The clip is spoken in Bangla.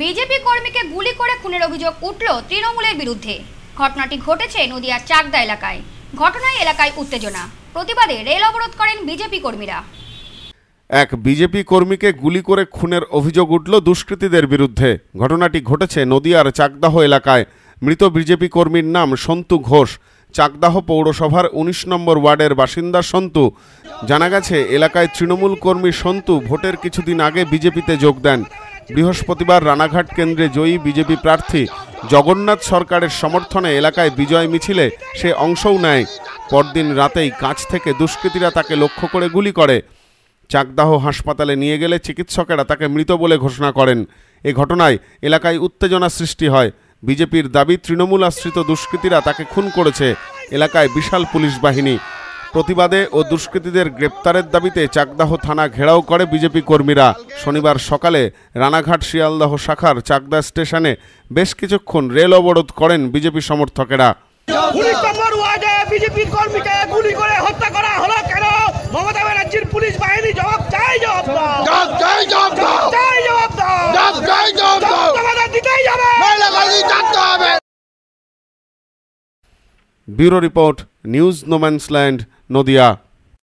বিজেপি কর্মীকে গুলি করে খুনের অভিযোগ উঠল তৃণমূলের বিরুদ্ধে ঘটনাটি ঘটেছে নদিয়ার চাকদা এলাকায় ঘটনায় এলাকায় উত্তেজনা প্রতিবাদে রেল অবরোধ করেন বিজেপি কর্মীরা এক বিজেপি কর্মীকে গুলি করে খুনের অভিযোগ উঠল দুষ্কৃতীদের বিরুদ্ধে ঘটনাটি ঘটেছে নদিয়ার চাকদাহ এলাকায় মৃত বিজেপি কর্মীর নাম সন্তু ঘোষ চাকদাহ পৌরসভার ১৯ নম্বর ওয়ার্ডের বাসিন্দা সন্তু জানা গেছে এলাকায় তৃণমূল কর্মী সন্তু ভোটের কিছুদিন আগে বিজেপিতে যোগ দেন বৃহস্পতিবার রানাঘাট কেন্দ্রে জয়ী বিজেপি প্রার্থী জগন্নাথ সরকারের সমর্থনে এলাকায় বিজয় মিছিলে সে অংশও নেয় পরদিন রাতেই কাছ থেকে দুষ্কৃতীরা তাকে লক্ষ্য করে গুলি করে চাকদাহ হাসপাতালে নিয়ে গেলে চিকিৎসকেরা তাকে মৃত বলে ঘোষণা করেন এ ঘটনায় এলাকায় উত্তেজনা সৃষ্টি হয় বিজেপির দাবি তৃণমূল আশ্রিত দুষ্কৃতীরা তাকে খুন করেছে এলাকায় বিশাল পুলিশ বাহিনী প্রতিবাদে ও দুষ্কৃতীদের গ্রেপ্তারের দাবিতে চাকদাহ থানা ঘেরাও করে বিজেপি কর্মীরা শনিবার সকালে রানাঘাট শিয়ালদাহ শাখার চাকদা স্টেশনে বেশ কিছুক্ষণ রেল অবরোধ করেন বিজেপি সমর্থকেরা bureau report news no man's land Nadia